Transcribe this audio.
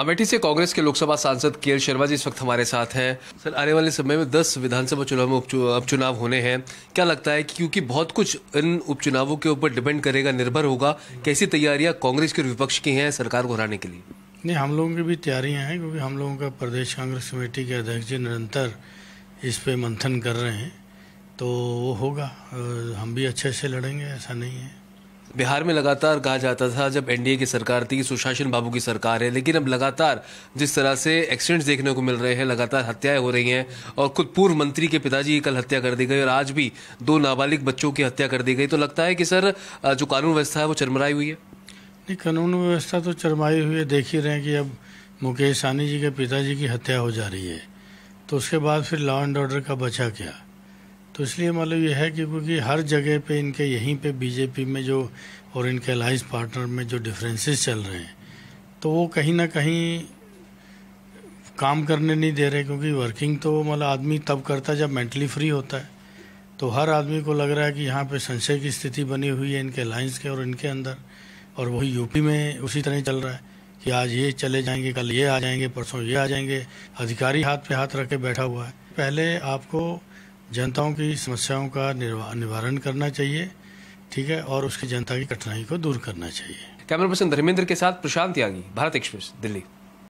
अमेठी से कांग्रेस के लोकसभा सांसद के शर्मा जी इस वक्त हमारे साथ हैं सर आने वाले समय में 10 विधानसभा चुनाव में उपचुनाव होने हैं क्या लगता है क्योंकि बहुत कुछ इन उपचुनावों के ऊपर डिपेंड करेगा निर्भर होगा कैसी तैयारियां कांग्रेस के विपक्ष की हैं सरकार को हराने के लिए नहीं हम लोगों की भी तैयारियाँ हैं क्योंकि हम लोगों का प्रदेश कांग्रेस कमेटी के अध्यक्ष जी निरंतर इस पर मंथन कर रहे हैं तो वो होगा हम भी अच्छे से लड़ेंगे ऐसा नहीं है बिहार में लगातार कहा जाता था जब एनडीए की सरकार थी सुशासन बाबू की सरकार है लेकिन अब लगातार जिस तरह से एक्सीडेंट्स देखने को मिल रहे हैं लगातार हत्याएं हो रही हैं और खुद पूर्व मंत्री के पिताजी की कल हत्या कर दी गई और आज भी दो नाबालिग बच्चों की हत्या कर दी गई तो लगता है कि सर जो कानून व्यवस्था है वो चरमराई हुई है नहीं कानून व्यवस्था तो चरमाई हुई है देख ही रहे हैं कि अब मुकेश सानी जी के पिताजी की हत्या हो जा रही है तो उसके बाद फिर लॉ एंड ऑर्डर का बचा क्या तो इसलिए मतलब ये है कि क्योंकि हर जगह पे इनके यहीं पे बीजेपी में जो और इनके अलाइंस पार्टनर में जो डिफरेंसेस चल रहे हैं तो वो कहीं ना कहीं काम करने नहीं दे रहे क्योंकि वर्किंग तो मतलब आदमी तब करता है जब मेंटली फ्री होता है तो हर आदमी को लग रहा है कि यहाँ पे संशय की स्थिति बनी हुई है इनके अलाइंस के और इनके अंदर और वही यूपी में उसी तरह चल रहा है कि आज ये चले जाएंगे कल ये आ जाएंगे परसों ये आ जाएंगे अधिकारी हाथ पे हाथ रख के बैठा हुआ है पहले आपको जनताओं की समस्याओं का निवारण करना चाहिए ठीक है और उसकी जनता की कठिनाई को दूर करना चाहिए कैमरा पर्सन धर्मेंद्र के साथ प्रशांत त्यागी भारत एक्सप्रेस दिल्ली